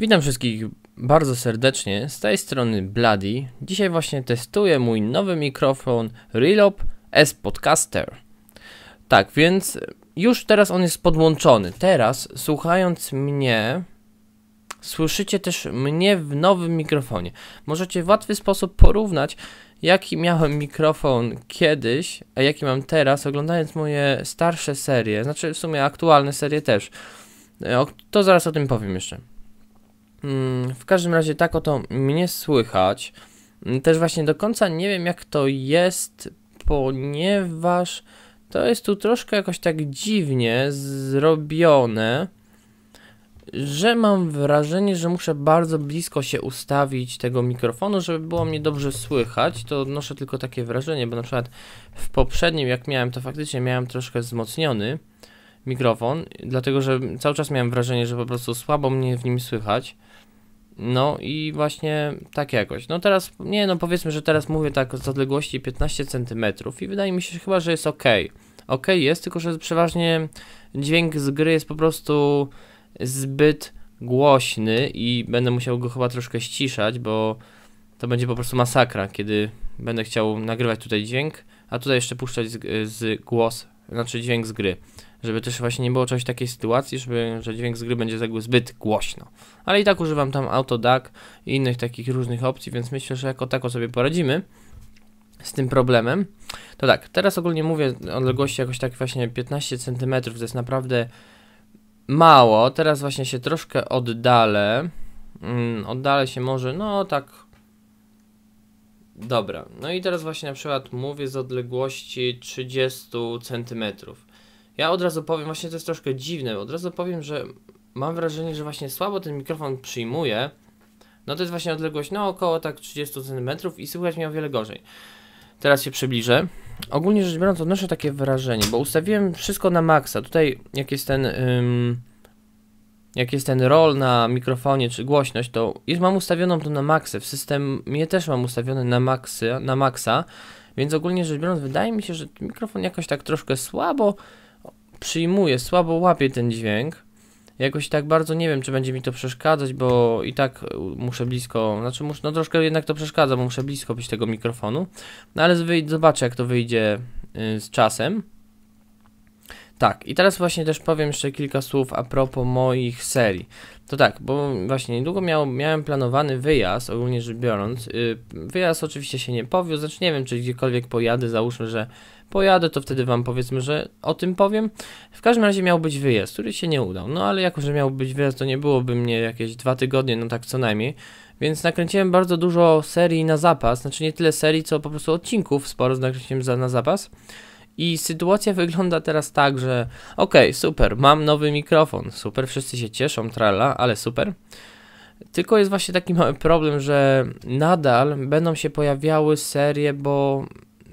Witam wszystkich bardzo serdecznie, z tej strony Bloody. Dzisiaj właśnie testuję mój nowy mikrofon Relob S-Podcaster. Tak, więc już teraz on jest podłączony. Teraz, słuchając mnie, słyszycie też mnie w nowym mikrofonie. Możecie w łatwy sposób porównać, jaki miałem mikrofon kiedyś, a jaki mam teraz, oglądając moje starsze serie, znaczy w sumie aktualne serie też. To zaraz o tym powiem jeszcze. Mm, w każdym razie tak oto mnie słychać. Mm, też właśnie do końca nie wiem jak to jest, ponieważ to jest tu troszkę jakoś tak dziwnie zrobione, że mam wrażenie, że muszę bardzo blisko się ustawić tego mikrofonu, żeby było mnie dobrze słychać. To odnoszę tylko takie wrażenie, bo na przykład w poprzednim jak miałem to faktycznie miałem troszkę wzmocniony mikrofon, dlatego że cały czas miałem wrażenie, że po prostu słabo mnie w nim słychać. No i właśnie tak jakoś. No teraz, nie no powiedzmy, że teraz mówię tak z odległości 15 cm i wydaje mi się że chyba, że jest ok. Ok jest, tylko że przeważnie dźwięk z gry jest po prostu zbyt głośny i będę musiał go chyba troszkę ściszać, bo to będzie po prostu masakra, kiedy będę chciał nagrywać tutaj dźwięk, a tutaj jeszcze puszczać z, z głos, znaczy dźwięk z gry żeby też właśnie nie było czegoś takiej sytuacji, żeby, że dźwięk z gry będzie zagły zbyt głośno. Ale i tak używam tam auto i innych takich różnych opcji, więc myślę, że jako tako sobie poradzimy z tym problemem. To tak, teraz ogólnie mówię odległości jakoś tak właśnie 15 cm, to jest naprawdę mało. Teraz właśnie się troszkę oddalę. Mm, oddalę się może, no tak. Dobra, no i teraz właśnie na przykład mówię z odległości 30 centymetrów. Ja od razu powiem, właśnie to jest troszkę dziwne, od razu powiem, że mam wrażenie, że właśnie słabo ten mikrofon przyjmuje. No to jest właśnie odległość, no około tak 30 cm i słychać mnie o wiele gorzej. Teraz się przybliżę. Ogólnie rzecz biorąc odnoszę takie wrażenie, bo ustawiłem wszystko na maksa. Tutaj jak jest ten... Ym, jak jest ten roll na mikrofonie czy głośność, to już mam ustawioną to na maksę. W systemie też mam ustawione na, maksy, na maksa, więc ogólnie rzecz biorąc wydaje mi się, że mikrofon jakoś tak troszkę słabo przyjmuję, słabo łapię ten dźwięk. Jakoś tak bardzo nie wiem, czy będzie mi to przeszkadzać, bo i tak e, muszę blisko, znaczy muszę, no troszkę jednak to przeszkadza, bo muszę blisko być tego mikrofonu. No ale zobaczę jak to wyjdzie y, z czasem. Tak, i teraz właśnie też powiem jeszcze kilka słów a propos moich serii. To tak, bo właśnie niedługo miał, miałem planowany wyjazd, ogólnie rzecz biorąc. Y, wyjazd oczywiście się nie powiódł, znaczy nie wiem, czy gdziekolwiek pojadę, załóżmy, że pojadę, to wtedy wam powiedzmy, że o tym powiem. W każdym razie miał być wyjazd, który się nie udał. No ale jako, że miał być wyjazd, to nie byłoby mnie jakieś dwa tygodnie, no tak co najmniej. Więc nakręciłem bardzo dużo serii na zapas, znaczy nie tyle serii, co po prostu odcinków sporo nakręciłem za, na zapas. I sytuacja wygląda teraz tak, że okej, okay, super, mam nowy mikrofon, super, wszyscy się cieszą, trala, ale super. Tylko jest właśnie taki mały problem, że nadal będą się pojawiały serie, bo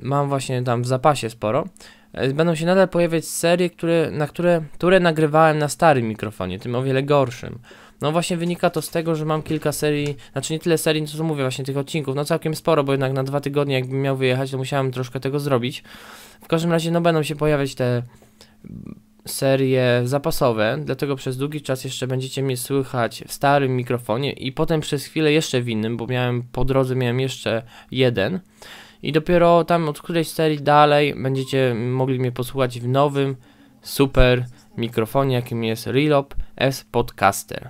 mam właśnie tam w zapasie sporo. E, będą się nadal pojawiać serie, które, na które, które nagrywałem na starym mikrofonie, tym o wiele gorszym. No właśnie wynika to z tego, że mam kilka serii, znaczy nie tyle serii, no co mówię właśnie tych odcinków, no całkiem sporo, bo jednak na dwa tygodnie jakbym miał wyjechać, to musiałem troszkę tego zrobić. W każdym razie no będą się pojawiać te serie zapasowe, dlatego przez długi czas jeszcze będziecie mnie słychać w starym mikrofonie i potem przez chwilę jeszcze w innym, bo miałem po drodze miałem jeszcze jeden. I dopiero tam od którejś serii dalej będziecie mogli mnie posłuchać w nowym super mikrofonie, jakim jest Relop S Podcaster.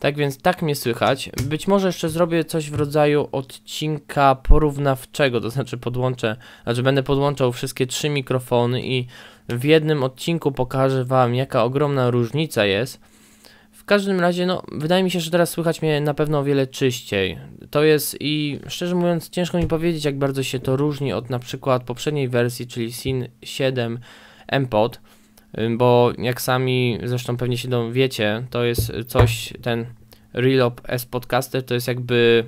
Tak więc tak mnie słychać. Być może jeszcze zrobię coś w rodzaju odcinka porównawczego, to znaczy podłączę, znaczy będę podłączał wszystkie trzy mikrofony i w jednym odcinku pokażę Wam jaka ogromna różnica jest. W każdym razie, no, wydaje mi się, że teraz słychać mnie na pewno o wiele czyściej. To jest i szczerze mówiąc, ciężko mi powiedzieć, jak bardzo się to różni od na przykład poprzedniej wersji, czyli SIN 7 MPOD bo jak sami zresztą pewnie się dowiecie, to jest coś, ten Relop S Podcaster to jest jakby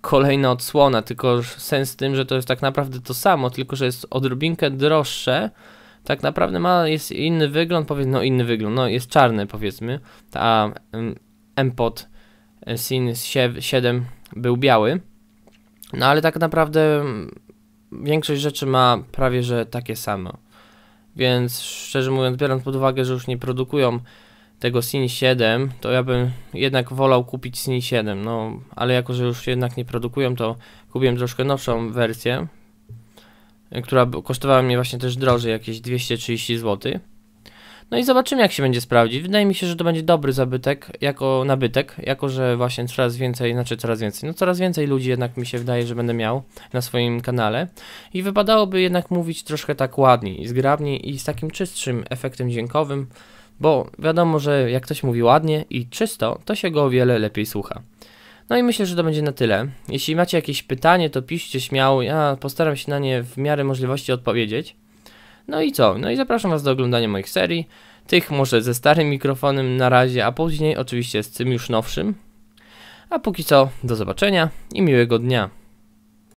kolejna odsłona, tylko sens tym, że to jest tak naprawdę to samo, tylko że jest odrobinkę droższe, tak naprawdę ma, jest inny wygląd, powiedzmy, no inny wygląd, no jest czarny powiedzmy, a M-Pod y, Sin 7 był biały, no ale tak naprawdę mm, większość rzeczy ma prawie że takie samo. Więc szczerze mówiąc, biorąc pod uwagę, że już nie produkują tego Sin 7, to ja bym jednak wolał kupić Sin 7, no ale jako, że już jednak nie produkują, to kupiłem troszkę nowszą wersję, która kosztowała mnie właśnie też drożej, jakieś 230 zł. No i zobaczymy, jak się będzie sprawdzić. Wydaje mi się, że to będzie dobry zabytek, jako nabytek, jako że właśnie coraz więcej, znaczy coraz więcej, no coraz więcej ludzi jednak mi się wydaje, że będę miał na swoim kanale. I wypadałoby jednak mówić troszkę tak ładniej, zgrabniej i z takim czystszym efektem dźwiękowym, bo wiadomo, że jak ktoś mówi ładnie i czysto, to się go o wiele lepiej słucha. No i myślę, że to będzie na tyle. Jeśli macie jakieś pytanie, to piszcie śmiało, ja postaram się na nie w miarę możliwości odpowiedzieć. No i co? No i zapraszam Was do oglądania moich serii. Tych może ze starym mikrofonem na razie, a później oczywiście z tym już nowszym. A póki co, do zobaczenia i miłego dnia.